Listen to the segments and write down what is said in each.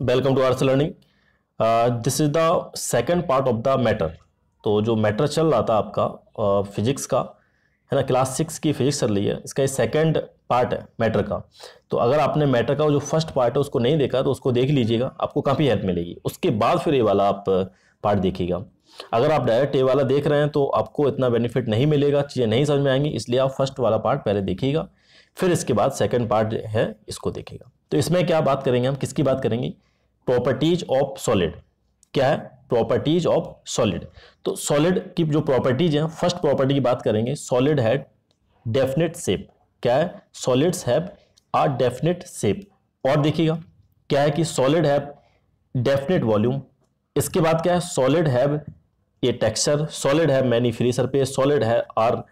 welcome to Ars learning this is the second part of the matter तो जो matter चल रहा था आपका फिजिक्स uh, का है ना क्लास सिक्स की फिजिक्स चल रही है इसका ये सेकंड पार्ट है मैटर का तो अगर आपने मैटर का जो फर्स्ट पार्ट है उसको नहीं देखा तो उसको देख लीजिएगा आपको काफ़ी हेल्प मिलेगी उसके बाद फिर ये वाला आप पार्ट देखिएगा अगर आप डायरेक्ट ये वाला देख रहे हैं तो आपको इतना बेनिफिट नहीं मिलेगा चीज़ें नहीं समझ में आएंगी इसलिए आप फर्स्ट वाला पार्ट पहले देखिएगा फिर इसके बाद सेकेंड पार्ट है इसको देखिएगा तो इसमें क्या बात करेंगे हम किसकी बात करेंगे प्रॉपर्टीज ऑफ सॉलिड क्या है प्रॉपर्टीज ऑफ सॉलिड तो सॉलिड की जो प्रॉपर्टीज हैं फर्स्ट प्रॉपर्टी की बात करेंगे सॉलिड है डेफिनेट सेप क्या है solids have a definite shape और देखिएगा क्या है कि सॉलिड हैव डेफिनेट वॉल्यूम इसके बाद क्या है सॉलिड हैव ये टेक्सचर सॉलिड है मैनी फ्री सरफेस सॉलिड है आर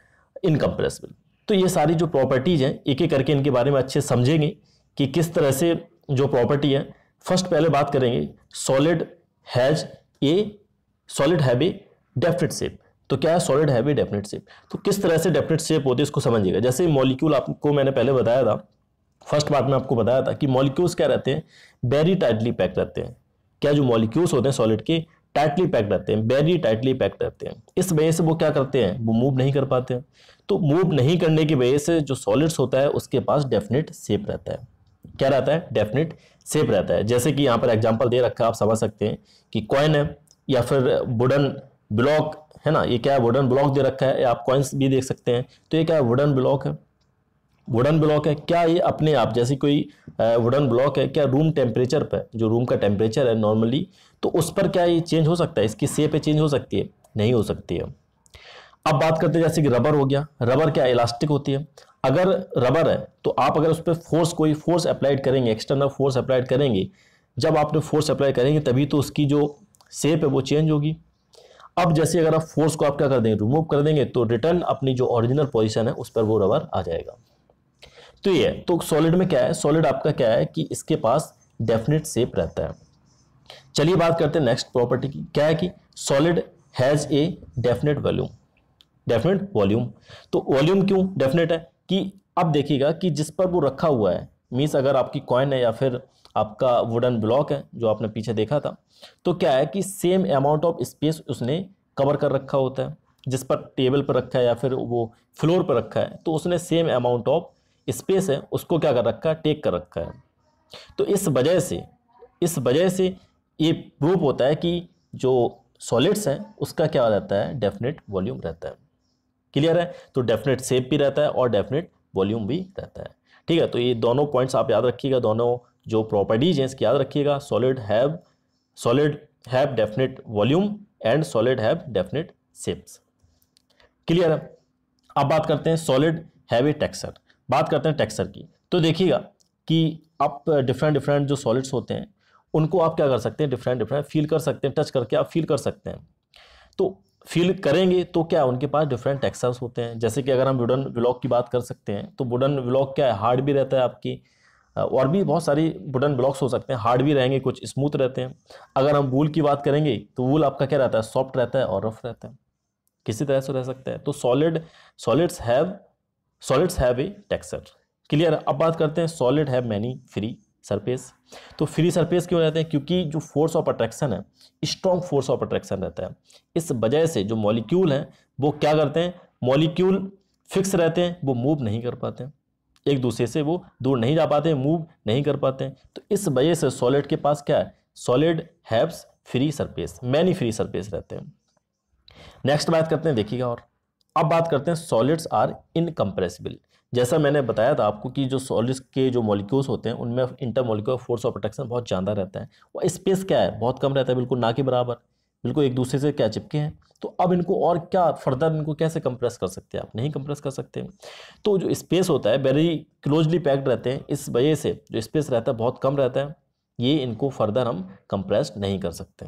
इनकम्प्रेसिबल तो ये सारी जो प्रॉपर्टीज हैं एक एक करके इनके बारे में अच्छे समझेंगे कि किस तरह से जो प्रॉपर्टी है फर्स्ट पहले बात करेंगे solid has a solid have a definite shape तो क्या है solid have a definite shape तो किस तरह से डेफिनेट शेप होती है इसको समझिएगा जैसे मॉलिक्यूल आपको मैंने पहले बताया था फर्स्ट पार्ट में आपको बताया था कि मॉलिक्यूल्स क्या रहते हैं वेरी टाइटली पैक रहते हैं क्या जो मॉलिक्यूल्स होते हैं सॉलिड के टाइटली पैक रहते हैं वेरी टाइटली पैक रहते हैं इस वजह से वो क्या करते हैं वो मूव नहीं कर पाते हैं तो मूव नहीं करने की वजह से जो सॉलिड्स होता है उसके पास डेफिनेट शेप रहता है क्या रहता है डेफिनेट सेफ रहता है जैसे कि यहाँ पर एग्जाम्पल दे रखा है आप समझ सकते हैं कि कॉइन है या फिर वुडन ब्लॉक है ना ये क्या है वुडन ब्लॉक दे रखा है आप कॉइन्स भी देख सकते हैं तो ये क्या है वुडन ब्लॉक है वुडन ब्लॉक है क्या ये अपने आप जैसे कोई वुडन ब्लॉक है क्या रूम टेम्परेचर पर जो रूम का टेम्परेचर है नॉर्मली तो उस पर क्या ये चेंज हो सकता है इसकी सेप पे चेंज हो सकती है नहीं हो सकती है अब बात करते हैं जैसे कि रबर हो गया रबर क्या इलास्टिक होती है अगर रबर है तो आप अगर उस पर फोर्स कोई फोर्स अप्लाइड करेंगे एक्सटर्नल फोर्स अप्लाइड करेंगे जब आपने फोर्स अप्लाई करेंगे तभी तो उसकी जो सेप है वो चेंज होगी अब जैसे अगर आप फोर्स को आप क्या कर देंगे रिमूव कर देंगे तो रिटर्न अपनी जो ओरिजिनल पोजीशन है उस पर वो रबर आ जाएगा तो ये तो सॉलिड में क्या है सॉलिड आपका क्या है कि इसके पास डेफिनेट सेप रहता है चलिए बात करते हैं नेक्स्ट प्रॉपर्टी की क्या है कि solid has a definite volume definite volume तो वॉल्यूम क्यों डेफिनेट है कि अब देखिएगा कि जिस पर वो रखा हुआ है मीन्स अगर आपकी कॉइन है या फिर आपका वुडन ब्लॉक है जो आपने पीछे देखा था तो क्या है कि सेम अमाउंट ऑफ स्पेस उसने कवर कर रखा होता है जिस पर टेबल पर रखा है या फिर वो फ्लोर पर रखा है तो उसने सेम अमाउंट ऑफ स्पेस है उसको क्या कर रखा है टेक कर रखा है तो इस वजह से इस वजह से ये प्रूफ होता है कि जो सॉलिड्स हैं उसका क्या रहता है डेफिनेट वॉल्यूम रहता है क्लियर है तो डेफिनेट सेप भी रहता है और डेफिनेट वॉल्यूम भी रहता है ठीक है तो ये दोनों पॉइंट्स आप याद रखिएगा दोनों जो प्रॉपर्टीज हैं इसकी याद रखिएगा solid have solid have definite volume and solid have definite shapes clear है अब बात करते हैं सॉलिड हैव ए टेक्सचर बात करते हैं टेक्सचर की तो देखिएगा कि आप डिफरेंट डिफरेंट जो सॉलिड्स होते हैं उनको आप क्या कर सकते हैं डिफरेंट डिफरेंट फील कर सकते हैं टच करके आप फील कर सकते हैं तो फील करेंगे तो क्या उनके पास डिफरेंट टेक्सचर्स होते हैं जैसे कि अगर हम वुडन ब्लॉक की बात कर सकते हैं तो वुडन ब्लॉक क्या है हार्ड भी रहता है आपकी और भी बहुत सारी वुडन ब्लॉक्स हो सकते हैं हार्ड भी रहेंगे कुछ स्मूथ रहते हैं अगर हम वूल की बात करेंगे तो वूल आपका क्या रहता है सॉफ्ट रहता है और रफ रहता है किसी तरह से रह सकता है तो solid solids have solids have a texture clear अब बात करते हैं solid have many free surface तो फ्री सरफेस क्यों रहते हैं क्योंकि जो फोर्स ऑफ अट्रैक्शन है स्ट्रॉन्ग फोर्स ऑफ अट्रैक्शन रहता है इस वजह से जो मॉलिक्यूल हैं वो क्या करते हैं मॉलिक्यूल फिक्स रहते हैं वो मूव नहीं कर पाते एक दूसरे से वो दूर नहीं जा पाते मूव नहीं कर पाते तो इस वजह से सॉलिड के पास क्या है solid haves free surface many free surface रहते हैं नेक्स्ट बात करते हैं देखिएगा और अब बात करते हैं सॉलिड्स आर इनकम्प्रेसिबल जैसा मैंने बताया था आपको कि जो सॉलिड्स के जो मॉलिक्यूल्स होते हैं उनमें इंटरमोलिकुलर फोर्स ऑफ अट्रैक्शन बहुत ज़्यादा रहता है और स्पेस क्या है बहुत कम रहता है बिल्कुल ना के बराबर बिल्कुल एक दूसरे से क्या चिपके हैं तो अब इनको और क्या फर्दर इनको कैसे कंप्रेस कर सकते हैं आप नहीं कंप्रेस कर सकते तो जो स्पेस होता है वेरी क्लोजली पैक्ड रहते हैं इस वजह से जो स्पेस रहता है बहुत कम रहता है ये इनको फर्दर हम कंप्रेस नहीं कर सकते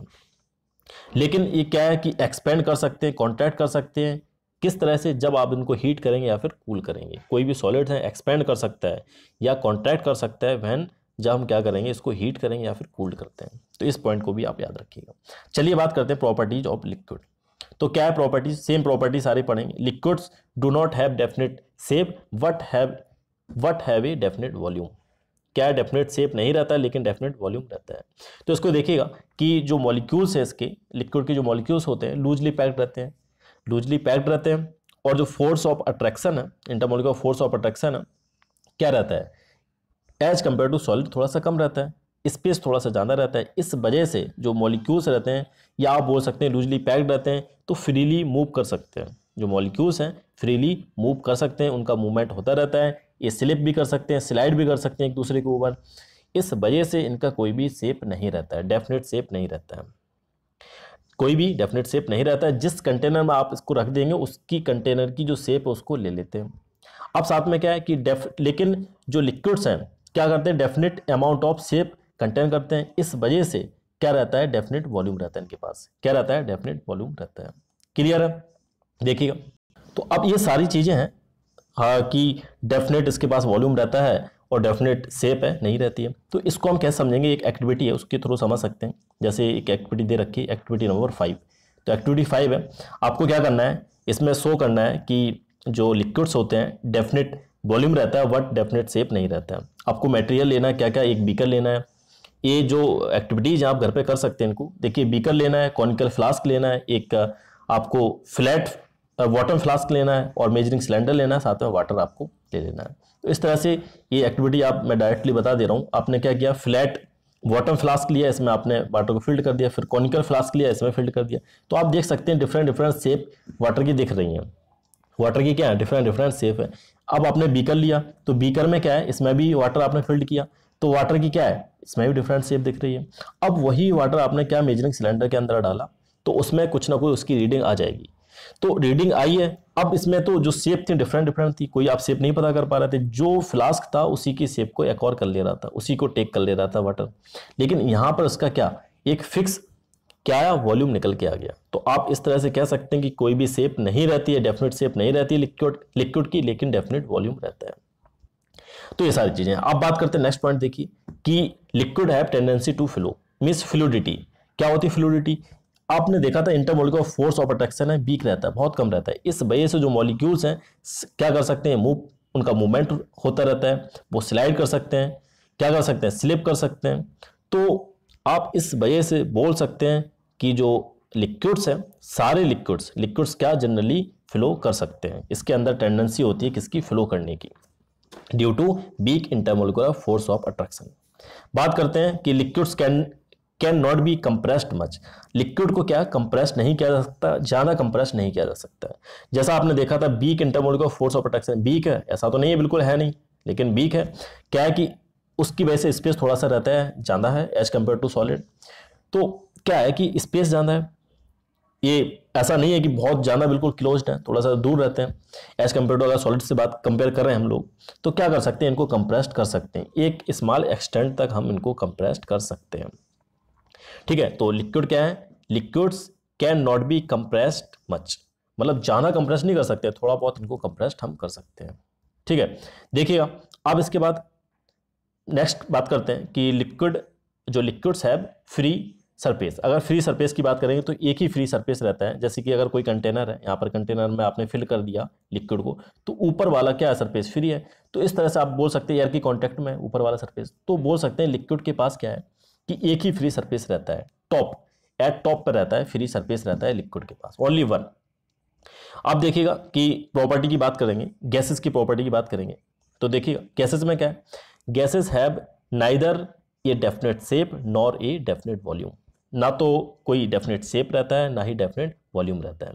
लेकिन ये क्या है कि एक्सपेंड कर सकते हैं कॉन्ट्रैक्ट कर सकते हैं किस तरह से जब आप इनको हीट करेंगे या फिर कूल करेंगे कोई भी सॉलिड है एक्सपेंड कर सकता है या कॉन्ट्रैक्ट कर सकता है वैन जब हम क्या करेंगे इसको हीट करेंगे या फिर कूल्ड करते हैं तो इस पॉइंट को भी आप याद रखिएगा चलिए बात करते हैं प्रॉपर्टीज ऑफ लिक्विड तो क्या है प्रॉपर्टीज सेम प्रॉपर्टी सारे पढ़ेंगे liquids do not have definite shape what have what have a definite volume क्या डेफिनेट सेप नहीं रहता है लेकिन डेफिनेट वॉल्यूम रहता है तो इसको देखिएगा कि जो मॉलिक्यूल्स है इसके लिक्विड के जो मॉलिक्यूल्स होते हैं लूजली पैक्ड रहते हैं लूजली पैक्ड रहते हैं और जो फोर्स ऑफ अट्रैक्शन है इंटरमोलिकुलर फोर्स ऑफ अट्रैक्शन है क्या रहता है एज कम्पेयर टू सॉलिड थोड़ा सा कम रहता है स्पेस थोड़ा सा ज़्यादा रहता है इस वजह से जो मॉलिक्यूल्स रहते हैं या आप बोल सकते हैं लूजली पैक्ड रहते हैं तो फ्रीली मूव कर सकते हैं जो मॉलिक्यूल्स हैं फ्रीली मूव कर सकते हैं उनका मूवमेंट होता रहता है ये स्लिप भी कर सकते हैं स्लाइड भी कर सकते हैं एक दूसरे के ऊपर इस वजह से इनका कोई भी सेप नहीं रहता है डेफिनेट सेप नहीं रहता है कोई भी डेफिनेट सेप नहीं रहता है जिस कंटेनर में आप इसको रख देंगे उसकी कंटेनर की जो शेप है उसको ले लेते हैं अब साथ में क्या है कि डेफ लेकिन जो लिक्विड्स हैं क्या करते हैं definite amount of shape contain करते हैं इस वजह से क्या रहता है डेफिनेट वॉल्यूम रहता है इनके पास क्या रहता है डेफिनेट वॉल्यूम रहता है क्लियर है देखिएगा तो अब ये सारी चीज़ें हैं हाँ कि डेफिनेट इसके पास वॉल्यूम रहता है और डेफिनेट सेप है नहीं रहती है तो इसको हम कैसे समझेंगे एक एक्टिविटी है उसके थ्रू समझ सकते हैं जैसे एक एक्टिविटी दे रखी है एक्टिविटी नंबर फाइव तो एक्टिविटी फाइव है आपको क्या करना है इसमें शो करना है कि जो लिक्विड्स होते हैं डेफिनेट वॉल्यूम रहता है बट डेफिनेट सेप नहीं रहता है आपको मटेरियल लेना है क्या क्या एक बीकर लेना है ये जो एक्टिविटीज आप घर पे कर सकते हैं इनको देखिए बीकर लेना है कॉनिकल फ्लास्क लेना है एक आपको फ्लैट वाटर फ्लास्क लेना है और मेजरिंग सिलेंडर लेना है साथ में वाटर आपको ले लेना है तो इस तरह से ये एक्टिविटी आप मैं डायरेक्टली बता दे रहा हूँ आपने क्या किया फ्लैट वाटर फ्लास्क लिया इसमें आपने वाटर को फिल्ड कर दिया फिर कॉनिकल फ्लास्क लिया इसमें फिल्ड कर दिया तो आप देख सकते हैं डिफरेंट डिफरेंट सेप वाटर की दिख रही हैं वाटर की क्या है डिफरेंट डिफरेंट सेप है अब आपने बीकर लिया तो बीकर में क्या है इसमें भी वाटर आपने फिल्ड किया तो वाटर की क्या है इसमें भी डिफरेंट सेप दिख रही है अब वही वाटर आपने क्या मेजरिंग सिलेंडर के अंदर डाला तो उसमें कुछ ना कुछ उसकी रीडिंग आ जाएगी तो रीडिंग आई है अब इसमें तो जो सेप थी डिफरेंट डिफरेंट थी कोई आप सेप नहीं पता कर पा रहे थे जो फ्लास्क था उसी की सेप को एक और कर ले रहा था उसी को टेक कर ले रहा था वाटर लेकिन यहाँ पर उसका क्या एक फिक्स क्या आया वॉल्यूम निकल के आ गया तो आप इस तरह से कह सकते हैं कि कोई भी सेप नहीं रहती है डेफिनेट सेप नहीं रहती लिक्विड लिक्विड की लेकिन डेफिनेट वॉल्यूम रहता है तो ये सारी चीज़ें अब बात करते हैं नेक्स्ट पॉइंट देखिए कि liquid have tendency to flow means fluidity क्या होती है फ्लूडिटी आपने देखा था इंटरमोलिकुलर फोर्स ऑफ अट्रैक्शन है वीक रहता है बहुत कम रहता है इस वजह से जो मॉलिक्यूल्स हैं क्या कर सकते हैं मूव उनका मूवमेंट होता रहता है वो स्लाइड कर सकते हैं क्या कर सकते हैं स्लिप कर सकते हैं तो आप इस वजह से बोल सकते हैं कि जो लिक्विड्स हैं सारे लिक्विड्स लिक्विड्स क्या जनरली फ्लो कर सकते हैं इसके अंदर टेंडेंसी होती है किसकी फ्लो करने की due to weak intermolecular force of attraction बात करते हैं कि liquids can can not be compressed much liquid को क्या कंप्रेस नहीं किया जा सकता ज़्यादा कंप्रेस नहीं किया जा सकता जैसा आपने देखा था बीक इंटरमोड का of force of protection weak है ऐसा तो नहीं है बिल्कुल है नहीं लेकिन बीक है क्या है कि उसकी वजह से स्पेस थोड़ा सा रहता है ज़्यादा है एज कम्पेयर टू सॉलिड तो क्या है कि स्पेस ज़्यादा है ये ऐसा नहीं है कि बहुत ज़्यादा बिल्कुल क्लोज है थोड़ा सा दूर रहते हैं एज कम्पेयर टू अगर सॉलिड से बात कंपेयर कर रहे हैं हम लोग तो क्या कर सकते हैं इनको कंप्रेस्ड कर सकते हैं एक स्मॉल एक्सटेंट तक हम इनको कंप्रेस्ड कर सकते हैं ठीक है तो लिक्विड क्या है liquids can not be compressed much मतलब ज़्यादा कंप्रेस नहीं कर सकते थोड़ा बहुत इनको कंप्रेस्ड हम कर सकते हैं ठीक है देखिएगा अब इसके बाद नेक्स्ट बात करते हैं कि लिक्विड जो लिक्विड्स है फ्री सरफेस अगर फ्री सरफेस की बात करेंगे तो एक ही फ्री सरफेस रहता है जैसे कि अगर कोई कंटेनर है यहाँ पर कंटेनर में आपने फिल कर दिया लिक्विड को तो ऊपर वाला क्या है सरफेस फ्री है तो इस तरह से आप बोल सकते हैं एयर की कॉन्टैक्ट में ऊपर वाला सरफेस तो बोल सकते हैं लिक्विड के पास क्या है कि एक ही फ्री सरफेस रहता है टॉप एट टॉप पर रहता है फ्री सरफेस रहता है लिक्विड के पास ओनली वन आप देखिएगा कि प्रॉपर्टी की बात करेंगे गैसेस की प्रॉपर्टी की बात करेंगे तो देखिएगा गैसेस में क्या है gases have neither a definite shape nor a definite volume ना तो कोई डेफिनेट शेप रहता है ना ही डेफिनेट वॉल्यूम रहता है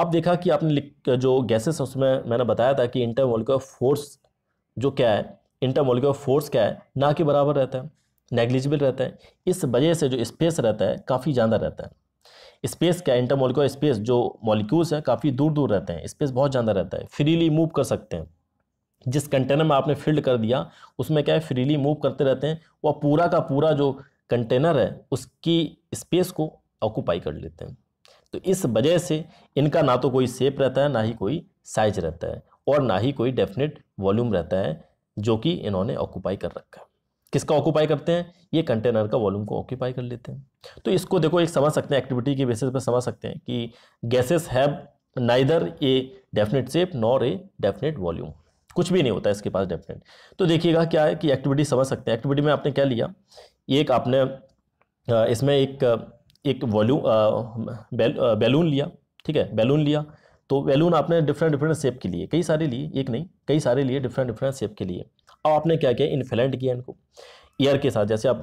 अब देखा कि आपने जो गैसेस उसमें मैंने बताया था कि इंटरमोलिकुलर फोर्स जो क्या है इंटरमोलिकुलर फोर्स क्या है ना के बराबर रहता है नेग्लिजिबल रहता है इस वजह से जो स्पेस रहता है काफ़ी ज़्यादा रहता है स्पेस क्या इंटरमोलिकुलर स्पेस जो मॉलिक्यूल्स हैं काफ़ी दूर दूर रहते हैं स्पेस बहुत ज़्यादा रहता है फ्रीली मूव कर सकते हैं जिस कंटेनर में आपने फिल्ड कर दिया उसमें क्या है फ्रीली मूव करते रहते हैं वह पूरा का पूरा जो कंटेनर है उसकी स्पेस को ऑक्यूपाई कर लेते हैं तो इस वजह से इनका ना तो कोई सेप रहता है ना ही कोई साइज रहता है और ना ही कोई डेफिनेट वॉल्यूम रहता है जो कि इन्होंने ऑक्यूपाई कर रखा है किसका ऑक्यूपाई करते हैं ये कंटेनर का वॉल्यूम को ऑक्यूपाई कर लेते हैं तो इसको देखो एक समझ सकते हैं एक्टिविटी के बेसिस पर समझ सकते हैं कि gases have neither a definite shape nor a definite volume कुछ भी नहीं होता इसके पास डेफिनेट तो देखिएगा क्या है कि एक्टिविटी समझ सकते हैं एक्टिविटी में आपने क्या लिया एक आपने इसमें एक एक वॉल्यूम बैल, बैलून लिया ठीक है बैलून लिया तो बैलून आपने डिफरेंट डिफरेंट शेप के लिए कई सारे लिए एक नहीं कई सारे लिए डिफरेंट डिफरेंट शेप के लिए अब आपने क्या किया इन्फ्लेंट किया इनको ईयर के साथ जैसे आप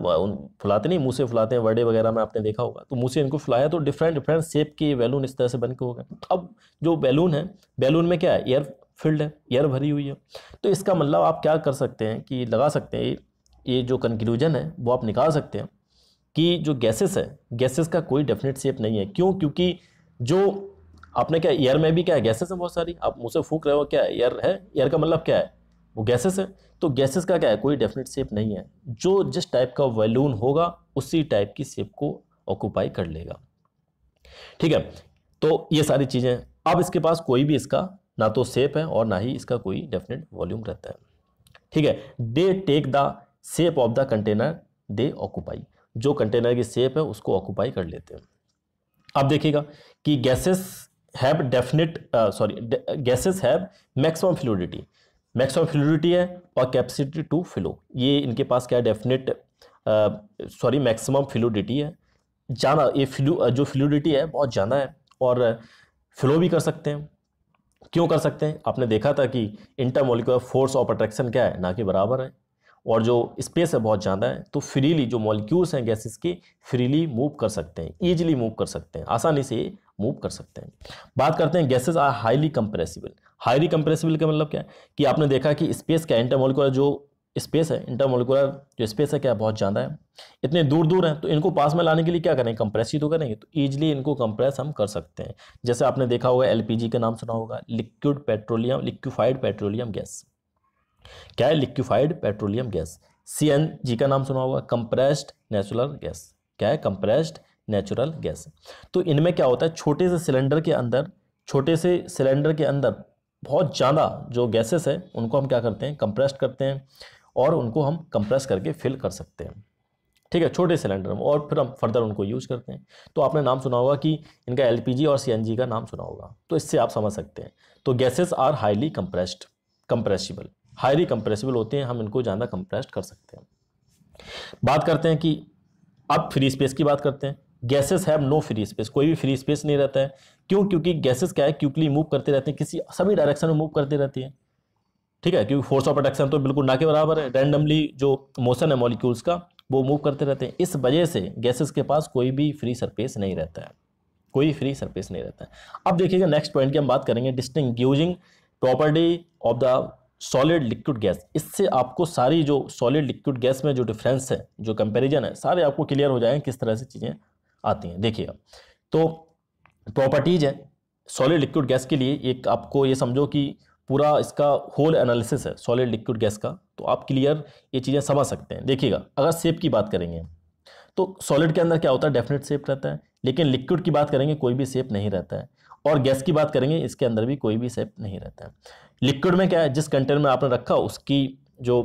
फुलाते नहीं मुँह से फुलाते हैं वर्डे वगैरह में आपने देखा होगा तो मुँह से इनको फुलाया तो डिफरेंट डिफरेंट शेप के बैलून इस तरह से बन के हो गए अब जो बैलून है बैलून में क्या है एयर फील्ड है एयर भरी हुई है तो इसका मतलब आप क्या कर सकते हैं कि लगा सकते हैं ये जो कंक्लूजन है वो आप निकाल सकते हैं कि जो गैसेस है गैसेस का कोई डेफिनेट शेप नहीं है क्यों क्योंकि जो आपने क्या एयर में भी क्या है गैसेस हैं बहुत सारी आप मुँह से फूक रहे हो क्या है एयर है एयर का मतलब क्या है वो गैसेस है तो गैसेस का क्या है कोई डेफिनेट शेप नहीं है जो जिस टाइप का वैलून होगा उसी टाइप की शेप को ऑक्यूपाई कर लेगा ठीक है तो ये सारी चीज़ें अब इसके पास कोई भी इसका ना तो सेप है और ना ही इसका कोई डेफिनेट वॉल्यूम रहता है ठीक है they take the shape of the container they occupy जो कंटेनर की सेप है उसको ऑक्यूपाई कर लेते हैं अब देखिएगा कि gases have definite sorry gases have maximum fluidity maximum fluidity है और कैपेसिटी टू फ्लो ये इनके पास क्या डेफिनेट सॉरी मैक्सिमम फ्लूडिटी है ज्यादा ये फ्लू जो फ्लूडिटी है बहुत ज़्यादा है और फ्लो भी कर सकते हैं क्यों कर सकते हैं आपने देखा था कि इंटरमोलिकुलर फोर्स ऑफ अट्रैक्शन क्या है ना कि बराबर है और जो स्पेस है बहुत ज़्यादा है तो फ्रीली जो मॉलिक्यूल्स हैं गैसेस के फ्रीली मूव कर सकते हैं ईजिली मूव कर सकते हैं आसानी से मूव कर सकते हैं बात करते हैं gases are highly compressible highly compressible का मतलब क्या है कि आपने देखा कि स्पेस क्या इंटरमोलिकुलर जो स्पेस है इंटरमोलिकुलर जो स्पेस है क्या बहुत ज़्यादा है इतने दूर दूर हैं तो इनको पास में लाने के लिए क्या करेंगे कंप्रेस ही तो करेंगे तो ईजिली इनको कंप्रेस हम कर सकते हैं जैसे आपने देखा होगा एल का नाम सुना होगा liquid petroleum liquefied petroleum gas क्या है लिक्विफाइड पेट्रोलियम गैस सी का नाम सुना होगा कंप्रेस्ड नेचुरल गैस क्या है कंप्रेस्ड नेचुरल गैस तो इनमें क्या होता है छोटे से सिलेंडर के अंदर छोटे से सिलेंडर के अंदर बहुत ज़्यादा जो गैसेस है उनको हम क्या करते हैं कंप्रेस्ड करते हैं और उनको हम कंप्रेस करके फिल कर सकते हैं ठीक है छोटे सिलेंडर में और फिर हम फर्दर उनको यूज करते हैं तो आपने नाम सुना होगा कि इनका एल और सी का नाम सुना होगा तो इससे आप समझ सकते हैं तो gases are highly compressed compressible highly compressible होते हैं हम इनको ज़्यादा कंप्रेस्ड कर सकते हैं बात करते हैं कि अब फ्री स्पेस की बात करते हैं gases have no free space कोई भी फ्री स्पेस नहीं रहता है क्यों क्योंकि गैसेस क्या है क्यूकली मूव करते रहते हैं किसी सभी डायरेक्शन में मूव करती रहती है ठीक है क्योंकि फोर्स ऑफ अट्रैक्शन तो बिल्कुल ना के बराबर है रैंडमली जो मोशन है मॉलिक्यूल्स का वो मूव करते रहते हैं इस वजह से गैसेस के पास कोई भी फ्री सरफेस नहीं रहता है कोई फ्री सरफेस नहीं रहता है अब देखिएगा नेक्स्ट पॉइंट की हम बात करेंगे distinguish using property of the solid liquid gas इससे आपको सारी जो सॉलिड लिक्विड गैस में जो डिफरेंस है जो कंपेरिजन है सारे आपको क्लियर हो जाएंगे किस तरह से चीज़ें आती हैं देखिएगा तो प्रॉपर्टीज़ है सॉलिड लिक्विड गैस के लिए एक आपको ये समझो कि पूरा इसका होल एनालिसिस है सॉलिड लिक्विड गैस का तो आप क्लियर ये चीज़ें समझ सकते हैं देखिएगा अगर सेप की बात करेंगे तो सॉलिड के अंदर क्या होता है डेफिनेट सेप रहता है लेकिन लिक्विड की बात करेंगे कोई भी सेप नहीं रहता है और गैस की बात करेंगे इसके अंदर भी कोई भी सेप नहीं रहता है लिक्विड में क्या है जिस कंटेनर में आपने रखा उसकी जो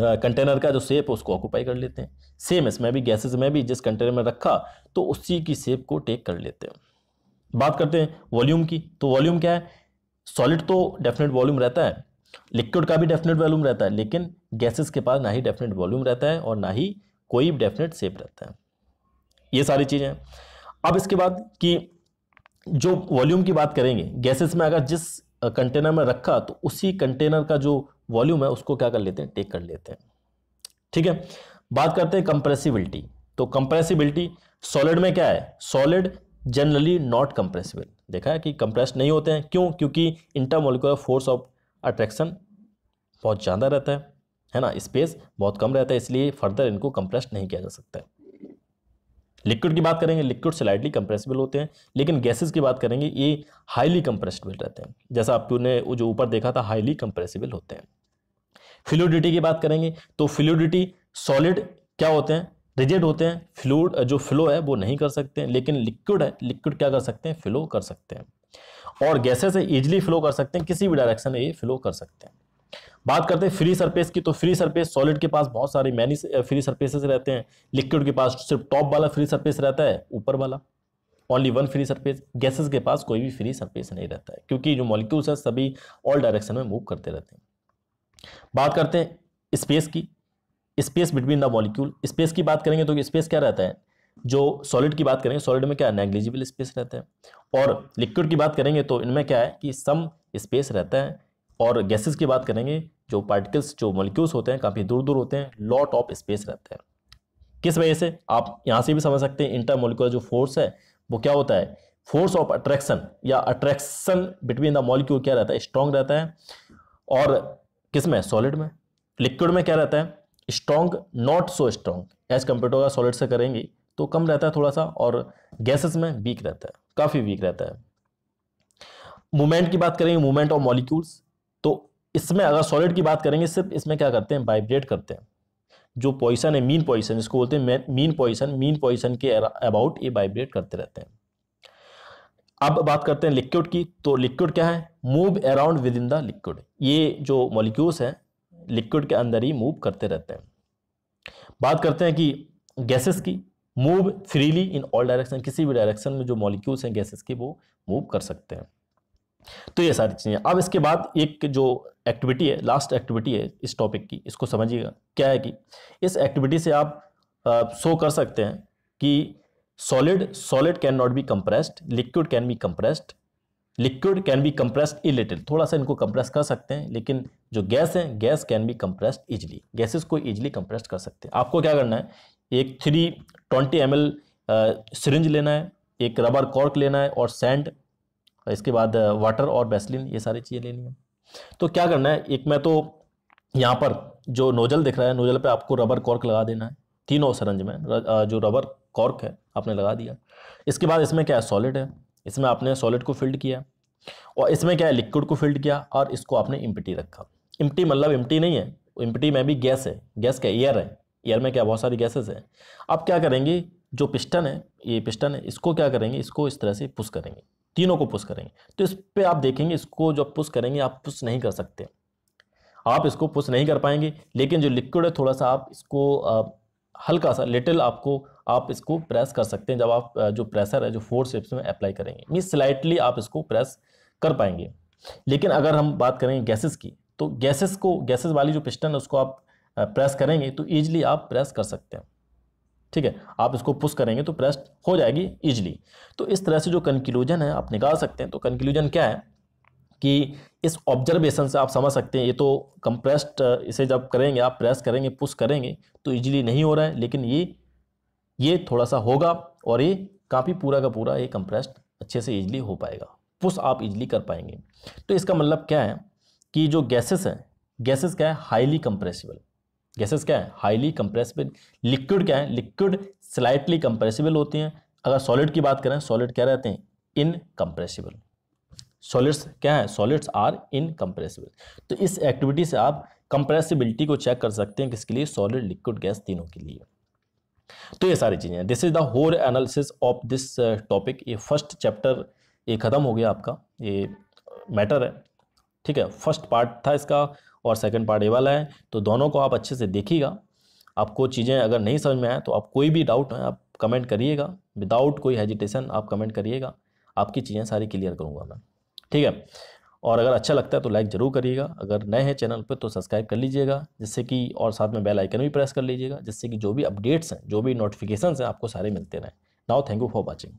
कंटेनर का जो सेप है उसको ऑक्यूपाई कर लेते हैं सेम इसमें भी गैसेस में भी जिस कंटेनर में रखा तो उसी की सेप को टेक कर लेते हैं बात करते हैं वॉल्यूम की तो वॉल्यूम क्या है सॉलिड तो डेफिनेट वॉल्यूम रहता है लिक्विड का भी डेफिनेट वॉल्यूम रहता है लेकिन गैसेस के पास ना ही डेफिनेट वॉल्यूम रहता है और ना ही कोई डेफिनेट सेप रहता है ये सारी चीज़ें अब इसके बाद कि जो वॉल्यूम की बात करेंगे गैसेस में अगर जिस कंटेनर में रखा तो उसी कंटेनर का जो वॉल्यूम है उसको क्या कर लेते हैं टेक कर लेते हैं ठीक है बात करते हैं कंप्रेसिबिलिटी तो कंप्रेसिबिलिटी सॉलिड में क्या है सॉलिड जनरली नॉट कंप्रेसिबल देखा है कि कंप्रेस नहीं होते हैं क्यों क्योंकि इंटरमोलिकुलर फोर्स ऑफ अट्रैक्शन बहुत ज़्यादा रहता है है ना स्पेस बहुत कम रहता है इसलिए फर्दर इनको कंप्रेस नहीं किया जा सकता है लिक्विड की बात करेंगे लिक्विड स्लाइडली कंप्रेसिबल होते हैं लेकिन गैसेस की बात करेंगे ये हाईली कंप्रेसिबल रहते हैं जैसा आपने जो ऊपर देखा था हाईली कंप्रेसिबल होते हैं फ्लूडिटी की बात करेंगे तो फ्लूडिटी सॉलिड क्या होते हैं रिजिड होते हैं फ्लूड जो फ्लो है वो नहीं कर सकते हैं लेकिन लिक्विड है लिक्विड क्या कर सकते हैं फ्लो कर सकते हैं और गैसेस है इजिली फ्लो कर सकते हैं किसी भी डायरेक्शन में ये फ्लो कर सकते हैं बात करते हैं फ्री सरफेस की तो फ्री सरफेस सॉलिड के पास बहुत सारे मैनी फ्री सर्फेसेस रहते हैं लिक्विड के पास सिर्फ टॉप वाला फ्री सर्फेस रहता है ऊपर वाला only one free surface gases के पास कोई भी फ्री सर्फेस नहीं रहता है क्योंकि जो मॉलिक्यूल्स है सभी ऑल डायरेक्शन में मूव करते रहते हैं बात करते हैं स्पेस की space between the molecule space की बात करेंगे तो स्पेस क्या रहता है जो सॉलिड की बात करेंगे सॉलिड में क्या है नेग्लिजिबल स्पेस रहता है और लिक्विड की बात करेंगे तो इनमें क्या है कि सम स्पेस रहता है और गैसेस की बात करेंगे जो पार्टिकल्स जो मॉलिक्यूल्स होते हैं काफ़ी दूर दूर होते हैं लॉट ऑफ स्पेस रहते हैं किस वजह से आप यहाँ से भी समझ सकते हैं इंटर मोलिकुलर जो फोर्स है वो क्या होता है फोर्स ऑफ अट्रैक्शन या अट्रैक्शन बिटवीन द मॉलिक्यूल क्या रहता है स्ट्रॉन्ग रहता है और किस में सॉलिड में लिक्विड में क्या रहता है strong not so strong as compared to अगर सॉलिड से करेंगे तो कम रहता है थोड़ा सा और गैसेस में वीक रहता है काफ़ी वीक रहता है मूवमेंट की बात करेंगे मूवमेंट ऑफ मॉलिक्यूल्स तो इसमें अगर सॉलिड की बात करेंगे सिर्फ इसमें क्या करते हैं वाइब्रेट करते हैं जो पॉइसन है मीन पॉइसन जिसको बोलते हैं मीन पॉइसन मीन पॉइसन के अबाउट ये वाइब्रेट करते रहते हैं अब बात करते हैं लिक्विड की तो लिक्विड क्या है move around within the liquid ये जो मॉलिक्यूल्स हैं लिक्विड के अंदर ही मूव करते रहते हैं बात करते हैं कि गैसेस की move freely in all direction किसी भी डायरेक्शन में जो मॉलिक्यूल्स हैं गैसेस की वो मूव कर सकते हैं तो ये सारी चीज़ें अब इसके बाद एक जो एक्टिविटी है लास्ट एक्टिविटी है इस टॉपिक की इसको समझिएगा क्या है कि इस एक्टिविटी से आप शो कर सकते हैं कि solid can not be compressed liquid can be compressed liquid can be compressed a little थोड़ा सा इनको कंप्रेस कर सकते हैं लेकिन जो गैस है gas can be compressed easily gases को इजिली कंप्रेस्ड कर सकते हैं आपको क्या करना है एक three twenty M L syringe लेना है एक रबर कॉर्क लेना है और सैंड इसके बाद वाटर और बेसलिन ये सारी चीज़ें लेनी है तो क्या करना है एक मैं तो यहाँ पर जो नोजल दिख रहा है नोजल पे आपको रबर कॉर्क लगा देना है तीनों सरंज में जो रबर कॉर्क है आपने लगा दिया इसके बाद इसमें क्या है सॉलिड है इसमें आपने सॉलिड को फिल्ड किया और इसमें क्या है लिक्विड को फिल्ड किया और इसको आपने इम्पटी रखा इम्पटी मतलब इम्पटी नहीं है इम्पटी में भी गैस है गैस क्या एयर है एयर में क्या बहुत सारी गैसेस हैं अब क्या करेंगे जो पिस्टन है ये पिस्टन है इसको क्या करेंगे इसको इस तरह से पुश करेंगे तीनों को पुश करेंगे तो इस पर आप देखेंगे इसको जो पुश करेंगे आप पुश नहीं कर सकते आप इसको पुश नहीं कर पाएंगे लेकिन जो लिक्विड है थोड़ा सा आप इसको हल्का सा लिटिल आपको आप इसको प्रेस कर सकते हैं जब आप जो प्रेशर है जो फोर शेप्स में अप्लाई करेंगे मीन स्लाइटली आप इसको प्रेस कर पाएंगे लेकिन अगर हम बात करेंगे गैसेस की तो गैसेस को गैसेस वाली जो पिस्टन है उसको आप प्रेस करेंगे तो ईजिली आप प्रेस कर सकते हैं ठीक है आप इसको पुश करेंगे तो प्रेस हो जाएगी ईजिली तो इस तरह से जो कंक्लूजन है आप निकाल सकते हैं तो कंक्लूजन क्या है कि इस ऑब्जर्वेशन से आप समझ सकते हैं ये तो कंप्रेस्ड इसे जब करेंगे आप प्रेस करेंगे पुश करेंगे तो इजीली नहीं हो रहा है लेकिन ये ये थोड़ा सा होगा और ये काफ़ी पूरा का पूरा ये कंप्रेस्ड अच्छे से इजीली हो पाएगा पुश आप इजीली कर पाएंगे तो इसका मतलब क्या है कि जो गैसेस हैं गैसेस क्या है हाईली कंप्रेसिबल गैसेस क्या है हाईली कंप्रेसिबल लिक्विड क्या है लिक्विड स्लाइटली कंप्रेसिबल होती हैं अगर सॉलिड की बात करें सॉलिड क्या रहते हैं इनकम्प्रेसिबल सॉलिड्स क्या है सॉलिड्स आर इनकम्प्रेसिबल तो इस एक्टिविटी से आप कंप्रेसिबिलिटी को चेक कर सकते हैं किसके लिए सॉलिड लिक्विड गैस तीनों के लिए तो ये सारी चीज़ें this is the whole analysis of this topic ये फर्स्ट चैप्टर ये ख़त्म हो गया आपका ये मैटर है ठीक है फर्स्ट पार्ट था इसका और सेकेंड पार्ट ये वाला है तो दोनों को आप अच्छे से देखिएगा आपको चीज़ें अगर नहीं समझ में आए तो आप कोई भी डाउट है आप कमेंट करिएगा विदाउट कोई हेजिटेशन आप कमेंट करिएगा आपकी चीज़ें सारी क्लियर करूँगा मैं ठीक है और अगर अच्छा लगता है तो लाइक ज़रूर करिएगा अगर नए हैं चैनल पर तो सब्सक्राइब कर लीजिएगा जिससे कि और साथ में बेल आइकन भी प्रेस कर लीजिएगा जिससे कि जो भी अपडेट्स हैं जो भी नोटिफिकेशन हैं आपको सारे मिलते रहें now thank you for watching